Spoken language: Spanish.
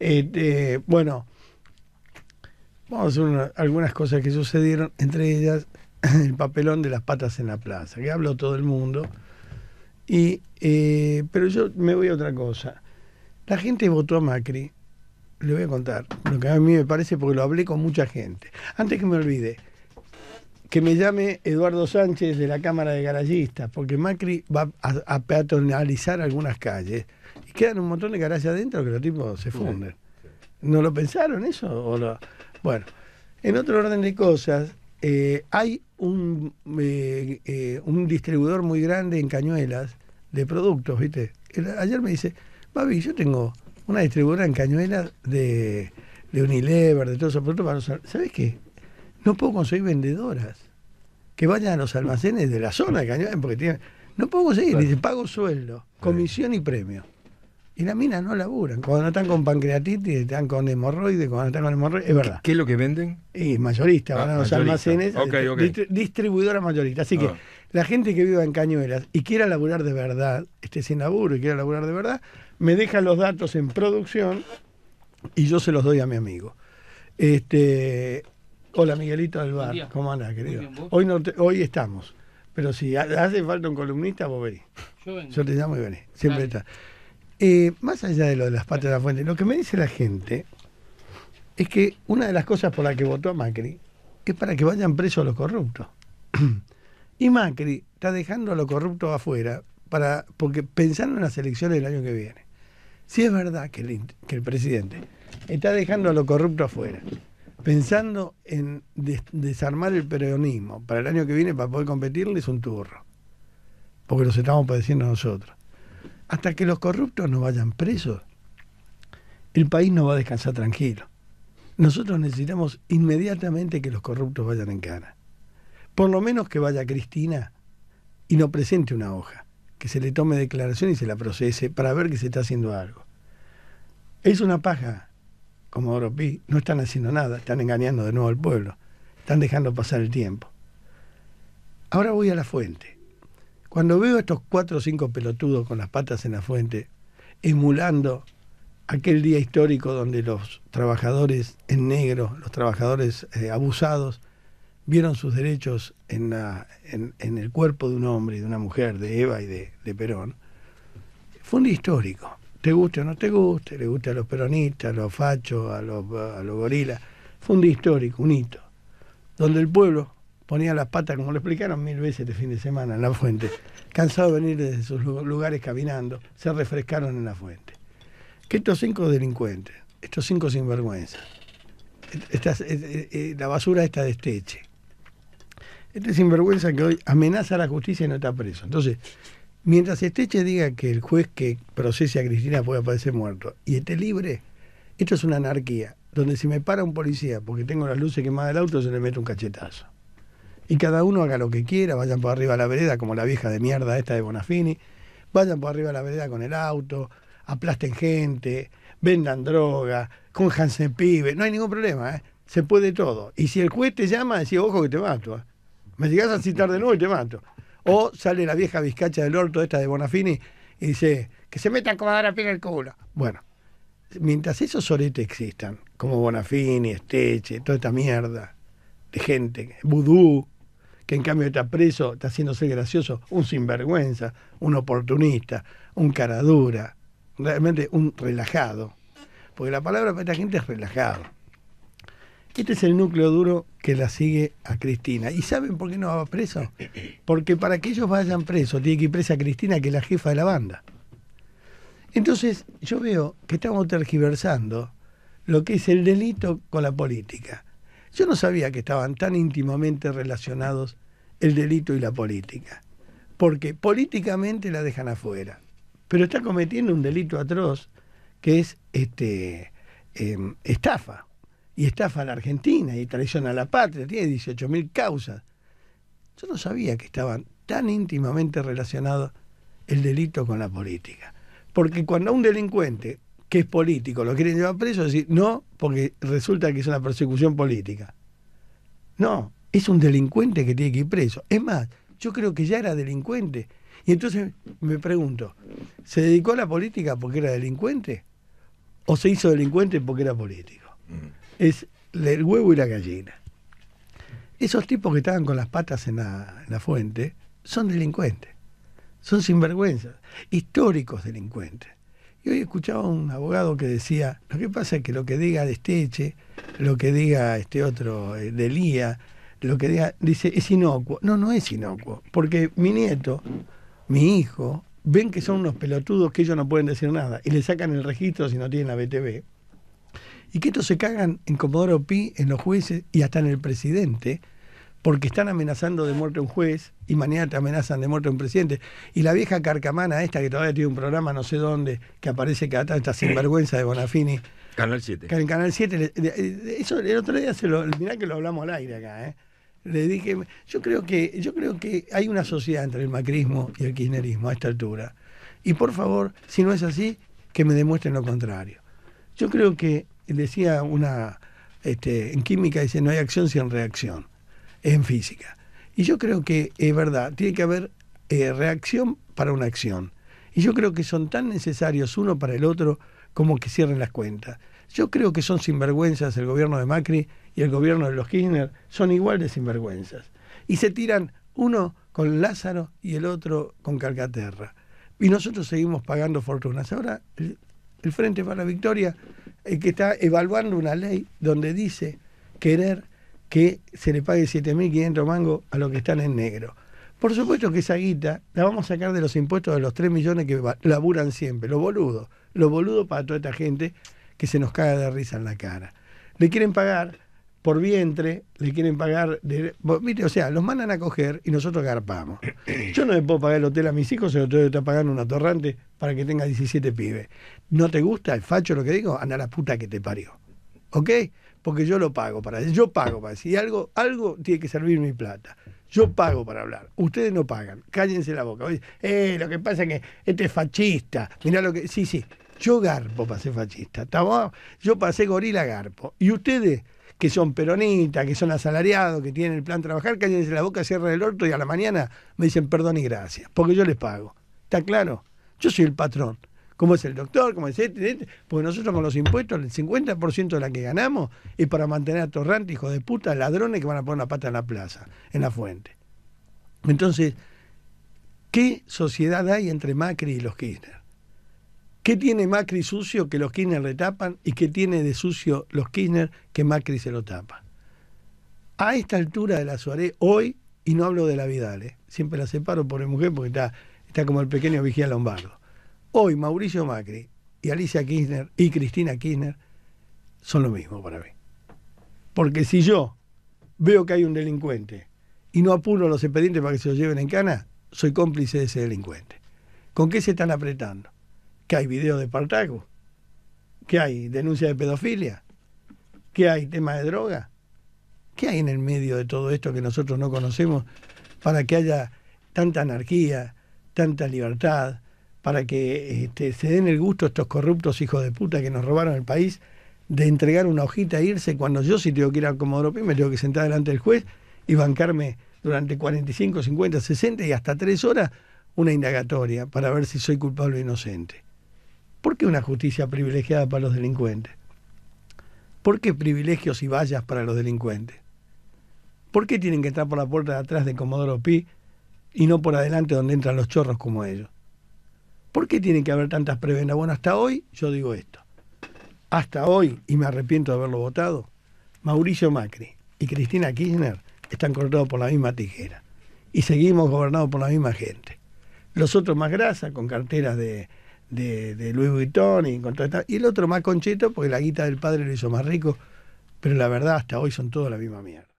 Este, bueno, vamos a hacer algunas cosas que sucedieron, entre ellas el papelón de las patas en la plaza, que habló todo el mundo. Y, eh, pero yo me voy a otra cosa. La gente votó a Macri, le voy a contar lo que a mí me parece, porque lo hablé con mucha gente. Antes que me olvide, que me llame Eduardo Sánchez de la Cámara de Garallistas, porque Macri va a peatonalizar algunas calles y quedan un montón de garajes adentro que los tipos se funden. ¿No lo pensaron eso? Bueno, en otro orden de cosas, eh, hay un, eh, eh, un distribuidor muy grande en Cañuelas de productos, ¿viste? ayer me dice, Babi, yo tengo una distribuidora en Cañuelas de, Unilever, de todos esos productos. Para ¿Sabes qué? No puedo conseguir vendedoras que vayan a los almacenes de la zona de Cañuelas porque tienen... No puedo conseguir, dice, pago sueldo, comisión y premio. Y las minas no laburan. Cuando no están con pancreatitis, están con hemorroides, cuando están con hemorroides, es verdad. ¿Qué es lo que venden? Y mayorista, ah, van a los almacenes, este, distribuidora mayorista. Así que ah. la gente que viva en Cañuelas y quiera laburar de verdad, esté sin laburo y quiera laburar de verdad, me deja los datos en producción y yo se los doy a mi amigo. Este, hola Miguelito del ¿cómo andás, querido? hoy, hoy estamos, pero si hace falta un columnista, vos venís. Yo, te llamo y venís, siempre está. Eh, más allá de lo de las patas de la fuente, lo que me dice la gente es que una de las cosas por las que votó a Macri es para que vayan presos los corruptos. y Macri está dejando a los corruptos afuera para, porque pensando en las elecciones del año que viene. Si es verdad que el, que el presidente está dejando a los corruptos afuera, pensando en desarmar el peronismo para el año que viene para poder competirle es un turro, porque los estamos padeciendo nosotros hasta que los corruptos no vayan presos, el país no va a descansar tranquilo. Nosotros necesitamos inmediatamente que los corruptos vayan en cara. Por lo menos que vaya Cristina y no presente una hoja, que se le tome declaración y se la procese para ver que se está haciendo algo. Es una paja, como Oropi, no están haciendo nada, están engañando de nuevo al pueblo, están dejando pasar el tiempo. Ahora voy a la fuente. Cuando veo a estos cuatro o cinco pelotudos con las patas en la fuente, emulando aquel día histórico donde los trabajadores en negro, los trabajadores eh, abusados, vieron sus derechos en, el cuerpo de un hombre y de una mujer, de Eva y de, Perón, fue un día histórico. Te guste o no te guste, le guste a los peronistas, a los fachos, a los, a los gorilas, fue un día histórico, un hito, donde el pueblo ponía las patas, como lo explicaron mil veces este fin de semana, en la fuente, cansado de venir desde sus lugares caminando, se refrescaron en la fuente. Que estos cinco delincuentes, estos cinco sinvergüenzas, eh, eh, eh, la basura esta de Esteche, este sinvergüenza que hoy amenaza a la justicia y no está preso. Entonces, mientras Esteche diga que el juez que procese a Cristina puede aparecer muerto y esté libre, esto es una anarquía, donde si me para un policía porque tengo las luces quemadas del auto, se le mete un cachetazo y cada uno haga lo que quiera, vayan por arriba a la vereda, como la vieja de mierda esta de Bonafini, vayan por arriba a la vereda con el auto, aplasten gente, vendan droga, conjanse pibe, no hay ningún problema, ¿eh? se puede todo. Y si el juez te llama, decís, ojo que te mato, me llegas a citar de nuevo y te mato. O sale la vieja vizcacha del orto esta de Bonafini y dice, que se metan como a dar a pena el culo. Bueno, mientras esos soretes existan, como Bonafini, Esteche, toda esta mierda de gente, vudú, que en cambio está preso, está haciéndose gracioso, un sinvergüenza, un oportunista, un cara dura, realmente un relajado. Porque la palabra para esta gente es relajado. Este es el núcleo duro que la sigue a Cristina. ¿Y saben por qué no va preso? Porque para que ellos vayan presos, tiene que ir presa a Cristina, que es la jefa de la banda. Entonces, yo veo que estamos tergiversando lo que es el delito con la política. Yo no sabía que estaban tan íntimamente relacionados el delito y la política, porque políticamente la dejan afuera, pero está cometiendo un delito atroz que es este, em, estafa, y estafa a la Argentina, y traición a la patria, tiene 18.000 causas. Yo no sabía que estaban tan íntimamente relacionados el delito con la política, porque cuando un delincuente que es político, lo quieren llevar preso, decir, no, porque resulta que es una persecución política. No, es un delincuente que tiene que ir preso. Es más, yo creo que ya era delincuente. Y entonces me pregunto, ¿se dedicó a la política porque era delincuente? ¿O se hizo delincuente porque era político? Mm. Es el huevo y la gallina. Esos tipos que estaban con las patas en la, en la fuente son delincuentes, son sinvergüenzas, históricos delincuentes. Y hoy escuchaba a un abogado que decía, lo que pasa es que lo que diga Desteche, lo que diga este otro eh, Delía, lo que diga, dice, es inocuo. No, no es inocuo, porque mi nieto, mi hijo, ven que son unos pelotudos que ellos no pueden decir nada y le sacan el registro si no tienen la BTV. Y que estos se cagan en Comodoro Pi, en los jueces y hasta en el presidente, porque están amenazando de muerte a un juez y mañana te amenazan de muerte a un presidente. Y la vieja carcamana esta que todavía tiene un programa no sé dónde, que aparece cada tanto, esta sinvergüenza de Bonafini. Canal 7. En Canal 7, eso el otro día se lo, mirá que lo hablamos al aire acá, ¿eh? Le dije, yo creo que, yo creo que hay una sociedad entre el macrismo y el kirchnerismo a esta altura. Y por favor, si no es así, que me demuestren lo contrario. Yo creo que decía una este, en química dice no hay acción sin reacción en física. Y yo creo que es verdad, tiene que haber eh, reacción para una acción. Y yo creo que son tan necesarios uno para el otro como que cierren las cuentas. Yo creo que son sinvergüenzas el gobierno de Macri y el gobierno de los Kirchner, son igual de sinvergüenzas. Y se tiran uno con Lázaro y el otro con Calcaterra. Y nosotros seguimos pagando fortunas. Ahora el, el Frente para la Victoria, el eh, que está evaluando una ley donde dice querer que se le pague 7.500 mangos a los que están en negro. Por supuesto que esa guita la vamos a sacar de los impuestos de los 3 millones que laburan siempre, los boludos, los boludos para toda esta gente que se nos caga de risa en la cara. Le quieren pagar por vientre, le quieren pagar. De, O sea, los mandan a coger y nosotros garpamos. Yo no le puedo pagar el hotel a mis hijos, se lo tengo que pagando una atorrante para que tenga 17 pibes. ¿No te gusta el facho lo que digo? Anda la puta que te parió. ¿Ok? Porque yo lo pago para decir, yo pago para decir algo, algo tiene que servir mi plata. Yo pago para hablar. Ustedes no pagan. Cállense la boca. eh, lo que pasa es que este es fascista. Mirá lo que. Sí, sí. Yo garpo para ser fascista. Yo pasé gorila garpo. Y ustedes, que son peronistas, que son asalariados, que tienen el plan de trabajar, cállense la boca, cierren el orto y a la mañana me dicen perdón y gracias. Porque yo les pago. ¿Está claro? Yo soy el patrón cómo es el doctor, cómo es este, este Porque nosotros con los impuestos, el 50% de la que ganamos es para mantener a Torrante, hijo de puta, ladrones que van a poner una pata en la plaza, en la fuente. Entonces, ¿qué sociedad hay entre Macri y los Kirchner? ¿Qué tiene Macri sucio que los Kirchner retapan y qué tiene de sucio los Kirchner que Macri se lo tapa? A esta altura de la Suaré hoy, y no hablo de la Vidal, eh, siempre la separo por el mujer porque está, está como el pequeño vigía Lombardo. Hoy Mauricio Macri y Alicia Kirchner y Cristina Kirchner son lo mismo para mí. Porque si yo veo que hay un delincuente y no apuro los expedientes para que se lo lleven en cana, soy cómplice de ese delincuente. ¿Con qué se están apretando? ¿Que hay videos de Partago? ¿Que hay denuncia de pedofilia? ¿Que hay tema de droga? ¿Qué hay en el medio de todo esto que nosotros no conocemos para que haya tanta anarquía, tanta libertad, para que este, se den el gusto estos corruptos hijos de puta que nos robaron el país de entregar una hojita e irse cuando yo si tengo que ir al Comodoro Pi me tengo que sentar delante del juez y bancarme durante 45, 50, 60 y hasta 3 horas una indagatoria para ver si soy culpable o inocente. ¿Por qué una justicia privilegiada para los delincuentes? ¿Por qué privilegios y vallas para los delincuentes? ¿Por qué tienen que estar por la puerta de atrás de Comodoro Pi y no por adelante donde entran los chorros como ellos? ¿Por qué tiene que haber tantas prebendas? Bueno, hasta hoy yo digo esto. Hasta hoy, y me arrepiento de haberlo votado, Mauricio Macri y Cristina Kirchner están cortados por la misma tijera. Y seguimos gobernados por la misma gente. Los otros más grasa, con carteras de, Luis Vuitton y Y el otro más concheto, porque la guita del padre lo hizo más rico. Pero la verdad, hasta hoy son todos la misma mierda.